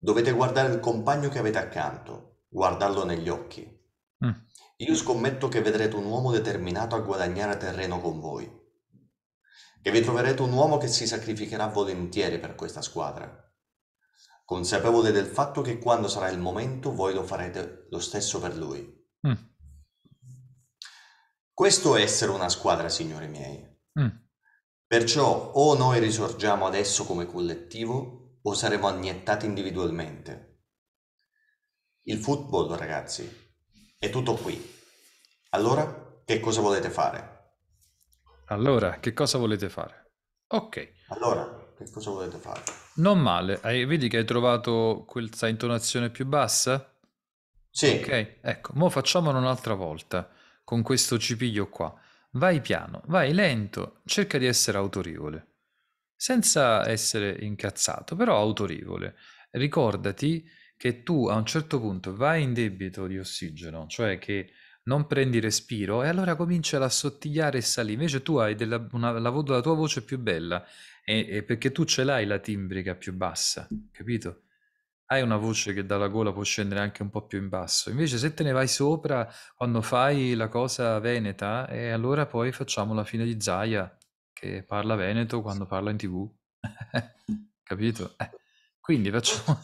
B: Dovete guardare il compagno che avete accanto, guardarlo negli occhi. Mm. Io scommetto che vedrete un uomo determinato a guadagnare terreno con voi, che vi troverete un uomo che si sacrificherà volentieri per questa squadra, consapevole del fatto che quando sarà il momento voi lo farete lo stesso per lui. Mm. Questo è essere una squadra, signori miei. Mm. Perciò o noi risorgiamo adesso come collettivo o saremo anniettati individualmente. Il football, ragazzi, è tutto qui. Allora, che cosa volete fare?
A: Allora, che cosa volete fare?
B: Ok. Allora, che cosa volete fare?
A: Non male. Hai, vedi che hai trovato questa intonazione più bassa? Sì. Ok, ecco, mo facciamolo un'altra volta con questo cipiglio qua. Vai piano, vai lento, cerca di essere autorevole senza essere incazzato, però autorevole. Ricordati che tu a un certo punto vai in debito di ossigeno, cioè che non prendi respiro e allora cominci ad assottigliare e salire. Invece tu hai della, una, la, la, tua voce più bella e, e perché tu ce l'hai la timbrica più bassa, capito? Hai una voce che dalla gola può scendere anche un po' più in basso. Invece se te ne vai sopra quando fai la cosa veneta, e allora poi facciamo la fine di Zaya che parla veneto quando parla in tv. Capito? Eh. Quindi facciamo,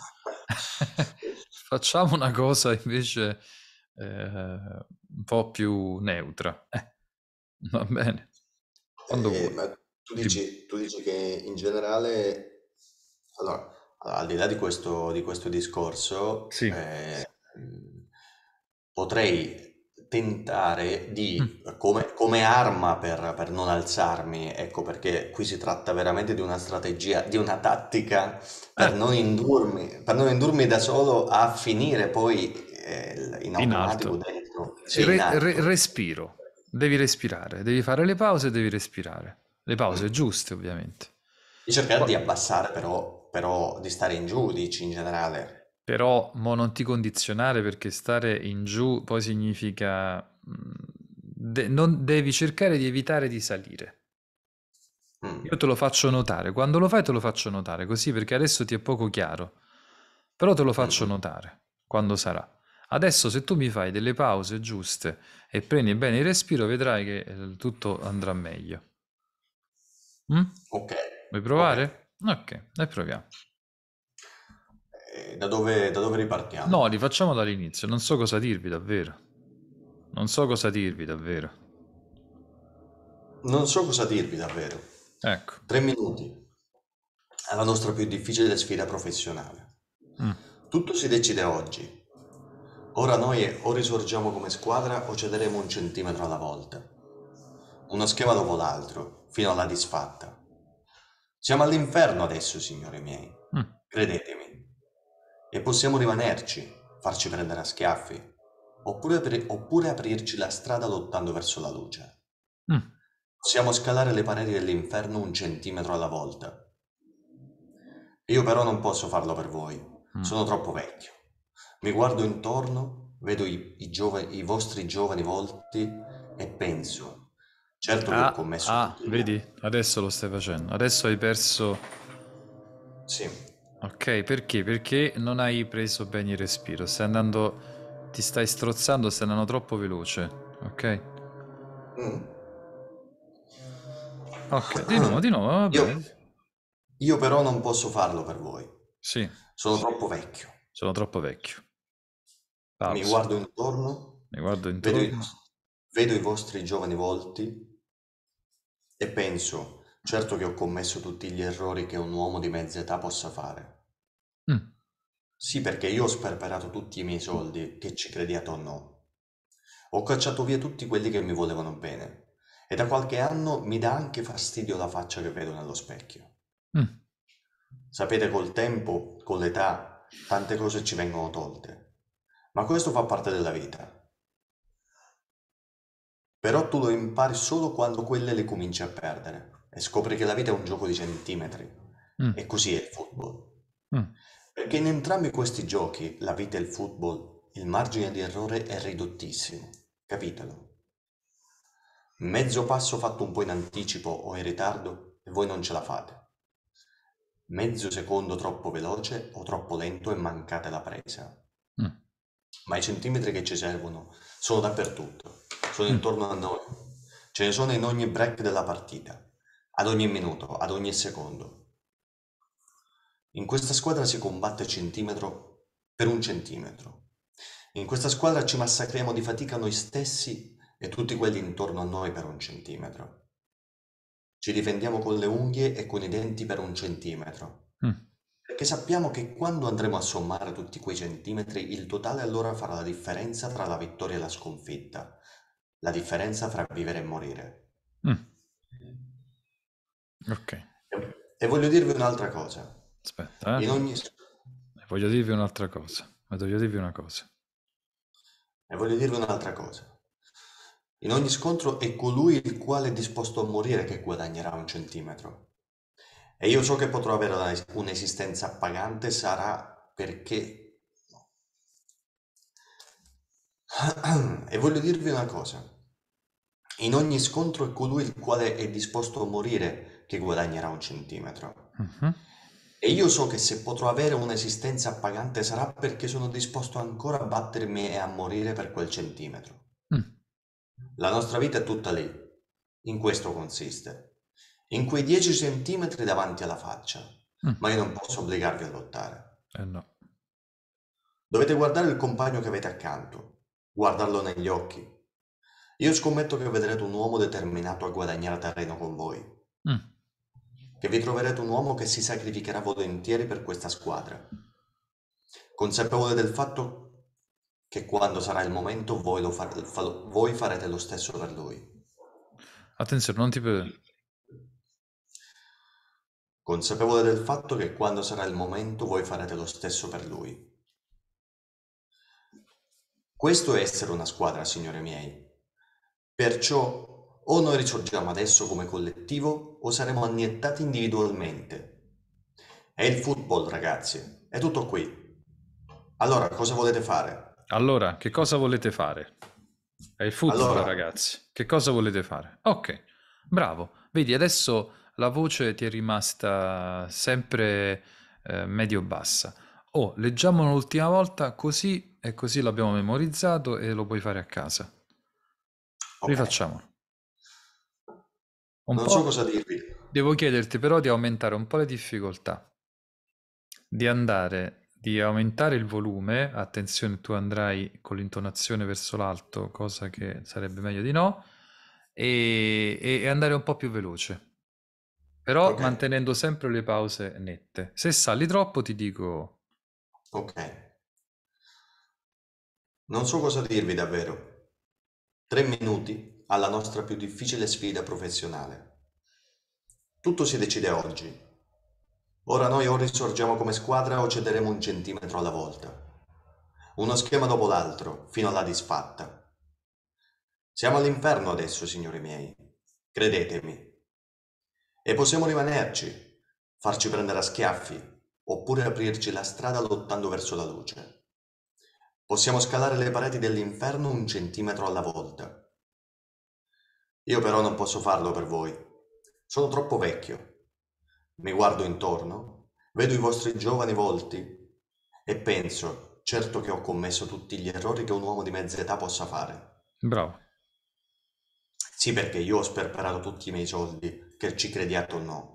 A: facciamo una cosa invece eh, un po' più neutra. Eh. Va bene.
B: Quando eh, vuoi. Ma tu dici, tu dici che in generale... Allora, al di là di questo, di questo discorso, sì. eh, potrei tentare di, mm. come, come arma per, per, non alzarmi, ecco perché qui si tratta veramente di una strategia, di una tattica per, eh. non, indurmi, per non indurmi da solo a finire poi eh, in automatico in dentro. Sì, re, in re,
A: respiro, devi respirare, devi fare le pause, devi respirare, le pause giuste ovviamente.
B: E cercare poi... di abbassare però, però di stare in giù, dici in generale.
A: Però mo non ti condizionare perché stare in giù poi significa... Mhmm, de- non, devi cercare di evitare di salire. Mm. Io te lo faccio notare, quando lo fai te lo faccio notare, così perché adesso ti è poco chiaro, però te lo faccio mm. notare quando sarà. Adesso se tu mi fai delle pause giuste e prendi bene il respiro, vedrai che eh, tutto andrà meglio.
D: Mm?
B: Ok.
A: Vuoi provare? Ok, okay. e proviamo.
B: Eh, da dove, da dove ripartiamo?
A: No, li facciamo dall'inizio, non so cosa dirvi davvero. Non so cosa dirvi davvero.
B: Non so cosa dirvi davvero. Ecco. Tre minuti alla nostra più difficile sfida professionale. Mm. Tutto si decide oggi. Ora noi o risorgiamo come squadra o cederemo un centimetro alla volta. Uno schema dopo l'altro, fino alla disfatta. Siamo all'inferno adesso, signori miei. Mm. Credetemi. E possiamo rimanerci, farci prendere a schiaffi, oppure, apri- oppure aprirci la strada lottando verso la luce. Mm. Possiamo scalare le pareti dell'inferno un centimetro alla volta. Io però non posso farlo per voi, mm. sono troppo vecchio. Mi guardo intorno, vedo i, i, giove- i vostri giovani volti e penso, certo ah, che ho ah, commesso... Ah,
A: vedi, adesso lo stai facendo, adesso hai perso... Sì, Ok, perché? Perché non hai preso bene il respiro. Stai andando... Ti stai strozzando, stai andando troppo veloce. Ok?
B: Mm. Ok, di nuovo, di nuovo, va io, io, però non posso farlo per voi. Sì. Sono troppo vecchio.
A: Sono troppo vecchio. Pausa. Mi guardo
B: intorno.
A: Mi guardo intorno. Vedo,
B: vedo i vostri giovani volti e penso... Certo che ho commesso tutti gli errori che un uomo di mezza età possa fare. Mm. Sì, perché io ho sperperato tutti i miei soldi, che ci crediate o no. Ho cacciato via tutti quelli che mi volevano bene. E da qualche anno mi dà anche fastidio la faccia che vedo nello specchio. Mh. Mm. Sapete, col tempo, con l'età, tante cose ci vengono tolte. Ma questo fa parte della vita. Però tu lo impari solo quando quelle le cominci a perdere e scopri che la vita è un gioco di centimetri. Mm. E così è il football. Mm. Perché in entrambi questi giochi, la vita e il football, il margine di errore è ridottissimo, capitelo. Mezzo passo fatto un po' in anticipo o in ritardo e voi non ce la fate. Mezzo secondo troppo veloce o troppo lento e mancate la presa. Mm. Ma i centimetri che ci servono sono dappertutto, sono mm. intorno a noi. Ce ne sono in ogni break della partita, ad ogni minuto, ad ogni secondo. In questa squadra si combatte centimetro per un centimetro. In questa squadra ci massacriamo di fatica noi stessi e tutti quelli intorno a noi per un centimetro. Ci difendiamo con le unghie e con i denti per un centimetro. Mm. Perché sappiamo che quando andremo a sommare tutti quei centimetri, il totale allora farà la differenza tra la vittoria e la sconfitta, la differenza fra vivere e morire. Mm. Ok. E, e voglio dirvi un'altra cosa.
A: Aspetta, eh. ogni... voglio dirvi un'altra cosa. Voglio dirvi una cosa.
B: E voglio dirvi un'altra cosa. In ogni scontro è colui il quale è disposto a morire che guadagnerà un centimetro. E io so che potrò avere un'esistenza pagante sarà perché... e voglio dirvi una cosa. In ogni scontro è colui il quale è disposto a morire che guadagnerà un centimetro. Uh-huh. E io so che se potrò avere un'esistenza pagante sarà perché sono disposto ancora a battermi e a morire per quel centimetro. Mm. La nostra vita è tutta lì. In questo consiste. In quei dieci centimetri davanti alla faccia. Mm. Ma io non posso obbligarvi a lottare. Eh no. Dovete guardare il compagno che avete accanto, guardarlo negli occhi. Io scommetto che vedrete un uomo determinato a guadagnare terreno con voi. Mm che vi troverete un uomo che si sacrificherà volentieri per questa squadra, consapevole del fatto che quando sarà il momento voi, lo fare, fa, voi farete lo stesso per lui.
A: Attenzione, non ti vedo.
B: Consapevole del fatto che quando sarà il momento voi farete lo stesso per lui. Questo è essere una squadra, signori miei. Perciò o noi risorgiamo adesso come collettivo o saremo anniettati individualmente. È il football, ragazzi, è tutto qui. Allora, cosa volete fare?
A: Allora, che cosa volete fare? È il football, allora... ragazzi. Che cosa volete fare? Ok, bravo. Vedi, adesso la voce ti è rimasta sempre eh, medio-bassa. Oh, leggiamo un'ultima volta così e così l'abbiamo memorizzato e lo puoi fare a casa. Okay. Rifacciamolo. Un non so cosa dirvi. Devo chiederti però di aumentare un po' le difficoltà, di andare, di aumentare il volume, attenzione tu andrai con l'intonazione verso l'alto, cosa che sarebbe meglio di no, e, e andare un po' più veloce, però okay. mantenendo sempre le pause nette. Se sali troppo ti dico... Ok. Non so
B: cosa dirvi davvero. Tre minuti alla nostra più difficile sfida professionale. Tutto si decide oggi. Ora noi o risorgiamo come squadra o cederemo un centimetro alla volta. Uno schema dopo l'altro, fino alla disfatta. Siamo all'inferno adesso, signori miei. Credetemi. E possiamo rimanerci, farci prendere a schiaffi, oppure aprirci la strada lottando verso la luce. Possiamo scalare le pareti dell'inferno un centimetro alla volta io però non posso farlo per voi. Sono troppo vecchio. Mi guardo intorno, vedo i vostri giovani volti e penso, certo che ho commesso tutti gli errori che un uomo di mezza età possa fare. Bravo. Sì, perché io ho sperperato tutti i miei soldi, che ci crediate o no.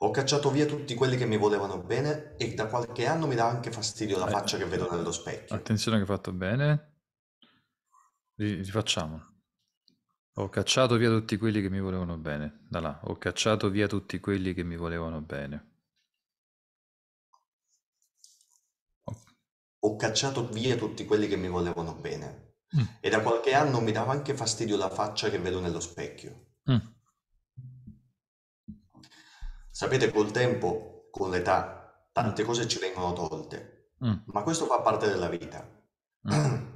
B: Ho cacciato via tutti quelli che mi volevano bene e da qualche anno mi dà anche fastidio la eh, faccia che vedo nello specchio.
A: Attenzione che hai fatto bene. Rifacciamo. Ho cacciato via tutti quelli che mi volevano bene. Da là, ho cacciato via tutti quelli che mi volevano bene.
B: Ho cacciato via tutti quelli che mi volevano bene. Mm. E da qualche anno mi dava anche fastidio la faccia che vedo nello specchio. Mm. Sapete, col tempo, con l'età, tante mm. cose ci vengono tolte, mm. ma questo fa parte della vita. Mm.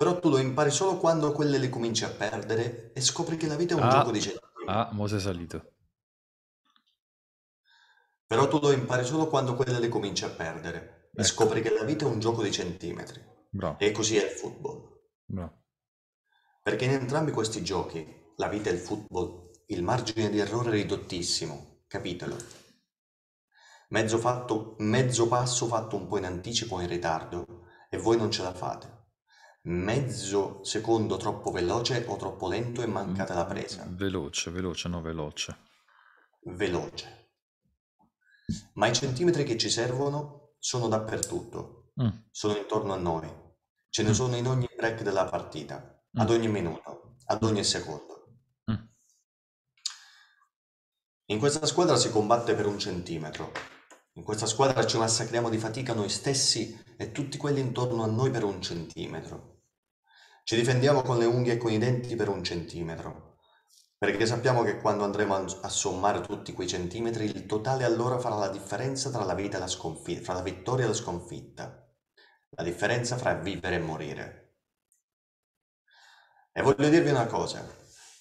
B: Però tu lo impari solo quando quelle le cominci a perdere e scopri che la vita è un Ah, gioco di cent'anni.
A: ah, mo sei salito.
B: Però tu lo impari solo quando quelle le cominci a perdere e ecco. scopri che la vita è un gioco di centimetri. bravo, E così è il football. bravo. Perché in entrambi questi giochi, la vita e il football, il margine di errore è ridottissimo, capitelo. Mezzo fatto- mezzo passo fatto un po' in anticipo o in ritardo e voi non ce la fate mezzo secondo troppo veloce o troppo lento e mancata la presa.
A: Veloce, veloce, no veloce.
B: Veloce. Ma i centimetri che ci servono sono dappertutto, mm. sono intorno a noi, ce ne mm. sono in ogni break della partita, mm. ad ogni minuto, ad ogni secondo. Mm. In questa squadra si combatte per un centimetro, in questa squadra ci massacriamo di fatica noi stessi e tutti quelli intorno a noi per un centimetro. Ci difendiamo con le unghie e con i denti per un centimetro, perché sappiamo che quando andremo a sommare tutti quei centimetri, il totale allora farà la differenza tra la vita e la sconfitta, fra la vittoria e la sconfitta, la differenza fra vivere e morire. E voglio dirvi una cosa,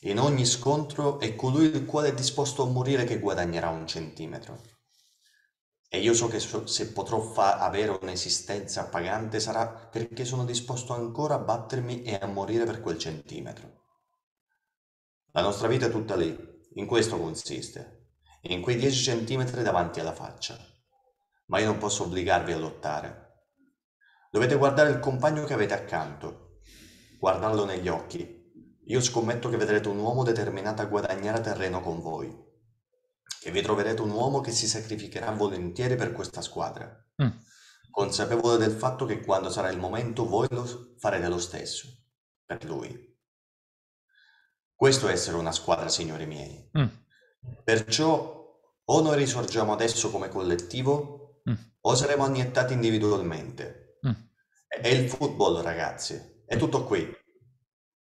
B: in ogni scontro è colui il quale è disposto a morire che guadagnerà un centimetro. E io so che so, se potrò fa- avere un'esistenza pagante sarà perché sono disposto ancora a battermi e a morire per quel centimetro. La nostra vita è tutta lì, in questo consiste, in quei dieci centimetri davanti alla faccia. Ma io non posso obbligarvi a lottare. Dovete guardare il compagno che avete accanto, guardarlo negli occhi. Io scommetto che vedrete un uomo determinato a guadagnare terreno con voi e vi troverete un uomo che si sacrificherà volentieri per questa squadra, mm. consapevole del fatto che quando sarà il momento voi lo farete lo stesso, per lui. Questo è essere una squadra, signori miei.
D: Mm.
B: Perciò o noi risorgiamo adesso come collettivo mm. o saremo anniettati individualmente. Mm. È il football, ragazzi. È tutto qui.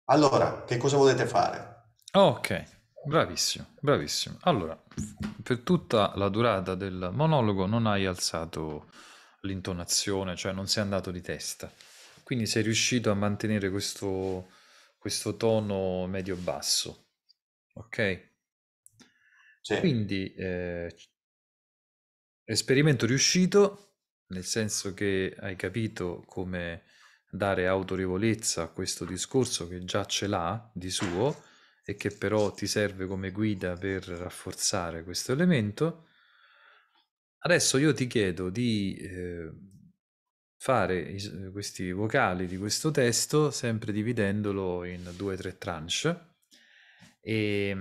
B: Allora, che cosa volete fare?
A: Ok. Bravissimo, bravissimo. Allora, per tutta la durata del monologo non hai alzato l'intonazione, cioè non sei andato di testa. Quindi sei riuscito a mantenere questo, questo tono medio-basso. Ok? Sì. Quindi eh, esperimento riuscito, nel senso che hai capito come dare autorevolezza a questo discorso che già ce l'ha di suo e che però ti serve come guida per rafforzare questo elemento, adesso io ti chiedo di eh, fare i, questi vocali di questo testo sempre dividendolo in due o tre tranche e,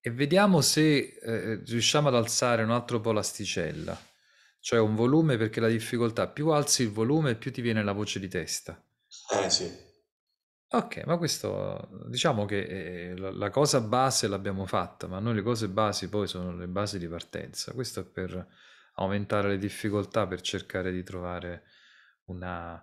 A: e vediamo se eh, eh, riusciamo ad alzare un altro po' l'asticella, cioè un volume perché la difficoltà più alzi il volume più ti viene la voce di testa. Eh sì. Ok, ma questo diciamo che eh, la, la cosa base l'abbiamo fatta, ma noi le cose basi poi sono le basi di partenza. Questo è per aumentare le difficoltà, per cercare di trovare una,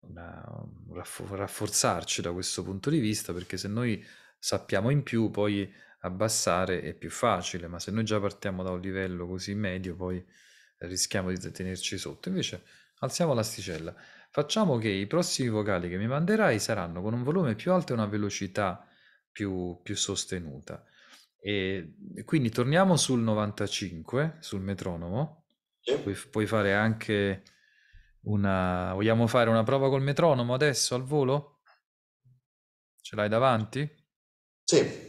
A: una- rafforzarci da questo punto di vista, perché se noi sappiamo in più, poi abbassare è più facile, ma se noi già partiamo da un livello così medio, poi rischiamo di tenerci sotto. Invece alziamo l'asticella. Facciamo che i prossimi vocali che mi manderai saranno con un volume più alto e una velocità più, più sostenuta. E quindi torniamo sul 95, sul metronomo. Puoi, puoi fare anche una... Vogliamo fare una prova col metronomo adesso al volo? Ce l'hai davanti? Sì.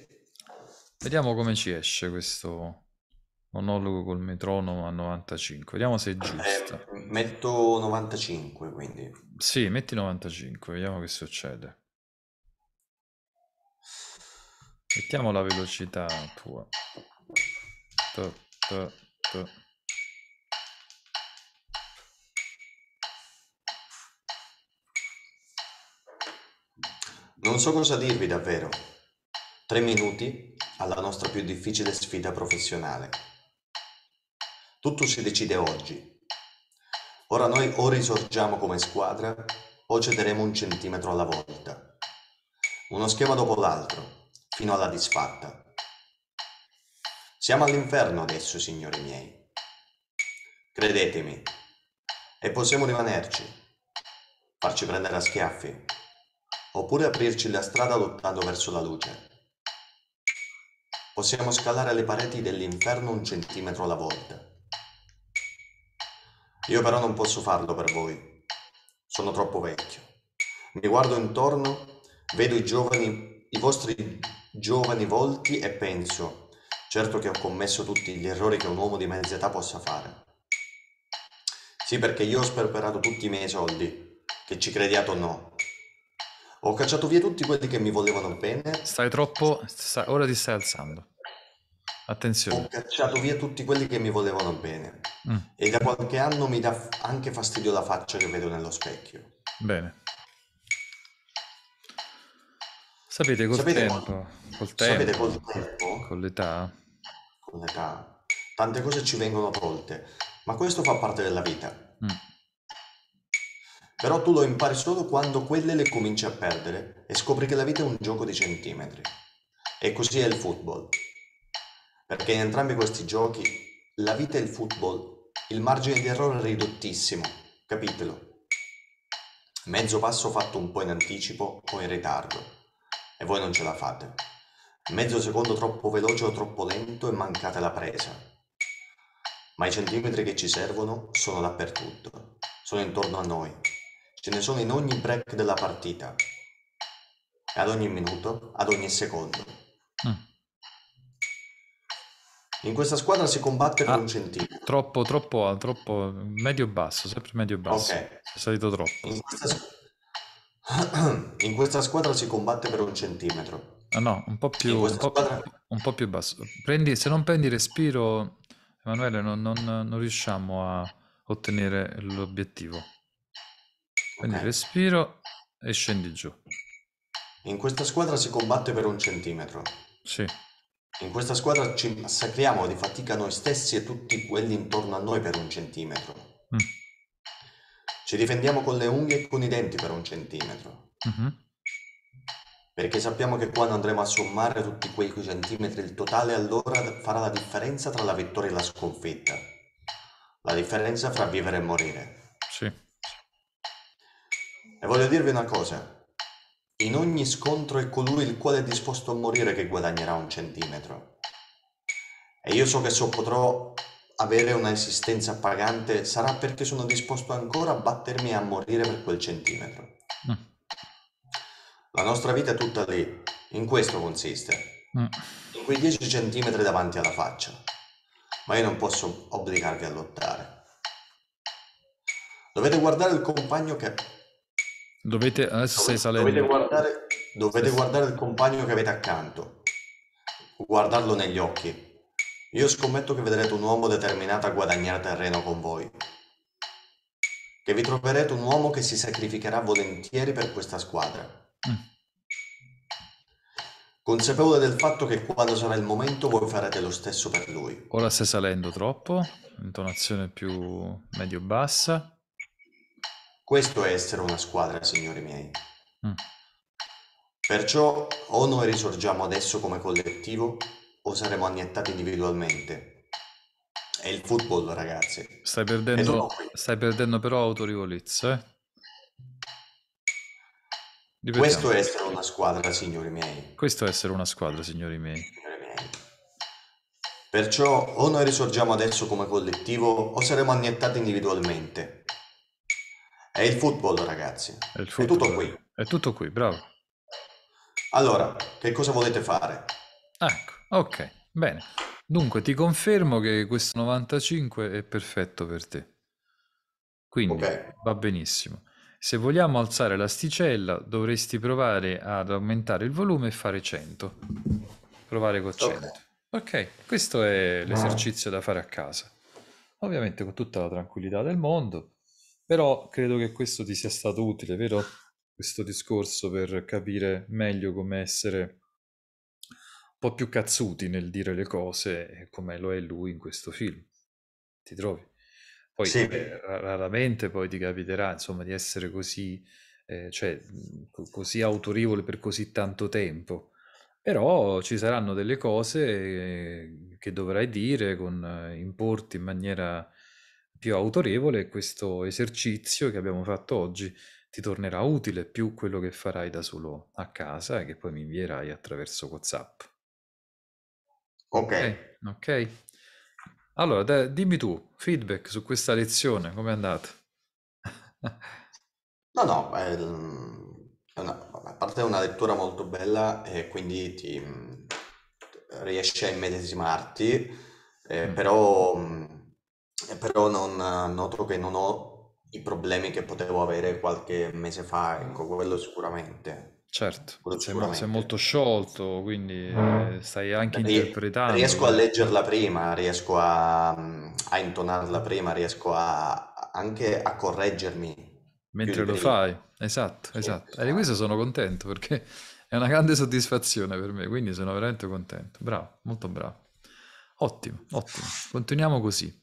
A: Vediamo come ci esce questo, Monologo col metronomo a 95. Vediamo se è eh, giusto.
B: Eh, metto 95, quindi.
A: Sì, metti 95, vediamo che succede. Mettiamo la velocità tua. T, t, t.
B: Non so cosa dirvi davvero. Tre minuti alla nostra più difficile sfida professionale. Tutto si decide oggi. Ora noi o risorgiamo come squadra o cederemo un centimetro alla volta. Uno schema dopo l'altro, fino alla disfatta. Siamo all'inferno adesso, signori miei. Credetemi. E possiamo rimanerci, farci prendere a schiaffi, oppure aprirci la strada lottando verso la luce. Possiamo scalare le pareti dell'inferno un centimetro alla volta io però non posso farlo per voi. Sono troppo vecchio. Mi guardo intorno, vedo i giovani, i vostri giovani volti e penso, certo che ho commesso tutti gli errori che un uomo di mezza età possa fare. Sì, perché io ho sperperato tutti i miei soldi, che ci crediate o no. Ho cacciato via tutti quelli che mi volevano bene.
A: Stai troppo... Sta... Ora ti stai alzando. Attenzione. Ho
B: cacciato via tutti quelli che mi volevano bene mm. e da qualche anno mi dà anche fastidio la faccia che vedo nello specchio.
A: Bene. Sapete col sapete tempo, col, col tempo, sapete col tempo, con l'età,
B: con l'età, tante cose ci vengono tolte, ma questo fa parte della vita. Mm. Però tu lo impari solo quando quelle le cominci a perdere e scopri che la vita è un gioco di centimetri. E così è il football perché in entrambi questi giochi la vita e il football, il margine di errore è ridottissimo, capitelo. Mezzo passo fatto un po' in anticipo o in ritardo, e voi non ce la fate. Mezzo secondo troppo veloce o troppo lento e mancate la presa. Ma i centimetri che ci servono sono dappertutto, sono intorno a noi, ce ne sono in ogni break della partita, ad ogni minuto, ad ogni secondo. Mm. In questa squadra si combatte per ah, un centimetro.
A: Troppo, troppo, troppo medio-basso, sempre medio-basso. Ok. È salito troppo.
B: In questa... in questa, squadra si combatte per un centimetro.
A: Ah, no, un po' più, un po', squadra... un po più basso. Prendi, se non prendi respiro, Emanuele, non, non, non riusciamo a ottenere l'obiettivo. Quindi okay. respiro e scendi giù.
B: In questa squadra si combatte per un centimetro. Sì. In questa squadra ci massacriamo di fatica noi stessi e tutti quelli intorno a noi per un centimetro. Mm. Ci difendiamo con le unghie e con i denti per un centimetro. Mm-hmm. Perché sappiamo che quando andremo a sommare tutti quei centimetri, il totale allora farà la differenza tra la vittoria e la sconfitta. La differenza fra vivere e morire. Sì. E voglio dirvi una cosa. In ogni scontro è colui il quale è disposto a morire che guadagnerà un centimetro. E io so che se potrò avere una esistenza pagante sarà perché sono disposto ancora a battermi e a morire per quel centimetro. Mm. La nostra vita è tutta lì, in questo consiste, mm. in quei dieci centimetri davanti alla faccia. Ma io non posso obbligarvi a lottare. Dovete guardare il compagno che
A: Dovete, adesso stai salendo. Dovete,
B: guardare, dovete guardare il compagno che avete accanto, guardarlo negli occhi. Io scommetto che vedrete un uomo determinato a guadagnare terreno con voi. Che vi troverete un uomo che si sacrificherà volentieri per questa squadra. Mm. Consapevole del fatto che quando sarà il momento voi farete lo stesso per lui.
A: Ora stai salendo troppo, intonazione più medio-bassa.
B: Questo è essere una squadra, signori miei. Mm. Perciò o noi risorgiamo adesso come collettivo o saremo annientati individualmente. È il football, ragazzi.
A: Stai perdendo, esatto. stai perdendo però autorevolezza. Eh? Questo è
B: essere una squadra, signori miei.
A: Questo è essere una squadra, signori miei.
B: Perciò o noi risorgiamo adesso come collettivo o saremo annientati individualmente. È il football, ragazzi. È, football. è tutto qui.
A: È tutto qui, bravo.
B: Allora, che cosa volete fare?
A: Ecco, ok, bene. Dunque, ti confermo che questo 95 è perfetto per te. Quindi okay. va benissimo. Se vogliamo alzare l'asticella, dovresti provare ad aumentare il volume e fare 100. Provare con 100. Ok, okay. questo è l'esercizio da fare a casa. Ovviamente con tutta la tranquillità del mondo. Però credo che questo ti sia stato utile, vero? Questo discorso per capire meglio come essere un po' più cazzuti nel dire le cose, come lo è lui in questo film. Ti trovi?
C: Poi sì. eh,
A: raramente poi ti capiterà, insomma, di essere così, eh, cioè, così autorevole per così tanto tempo però ci saranno delle cose che dovrai dire, con, eh, importi in maniera più autorevole, questo esercizio che abbiamo fatto oggi ti tornerà utile più quello che farai da solo a casa e che poi mi invierai attraverso WhatsApp. Ok. Ok. okay. Allora, da, dimmi tu, feedback su questa lezione, come è andata?
B: no, no, è, è una, a parte una lettura molto bella e quindi ti, mm, riesci a immedesimarti, eh, mm. però mm, eh, però non, eh, noto che non ho i problemi che potevo avere qualche mese fa, ecco, quello sicuramente.
A: Certo, sei, sei, molto sciolto, quindi eh, stai anche interpretando. Riesco a leggerla
B: prima, riesco a, mm, a intonarla prima, riesco a, anche a correggermi.
A: Mentre lo fai, esatto, sì, esatto. esatto. E di questo sono contento perché è una grande soddisfazione per me, quindi sono veramente contento. Bravo, molto bravo. Ottimo, ottimo. Continuiamo così.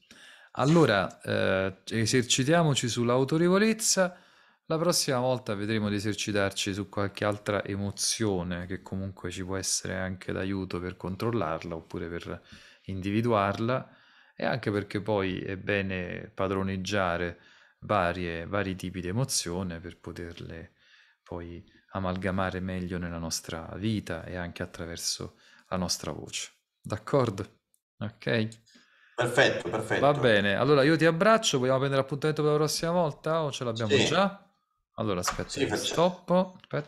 A: Allora, eh, esercitiamoci sull'autorevolezza. La prossima volta vedremo di esercitarci su qualche altra emozione che comunque ci può essere anche d'aiuto per controllarla oppure per individuarla e anche perché poi è bene padroneggiare varie, vari tipi di emozione per poterle poi amalgamare meglio nella nostra vita e anche attraverso la nostra voce. D'accordo? Ok?
B: Perfetto, perfetto.
A: Va bene, allora io ti abbraccio, vogliamo prendere appuntamento per la prossima volta o ce l'abbiamo Sì, già? Allora aspetta, sì, stop,
E: aspetta.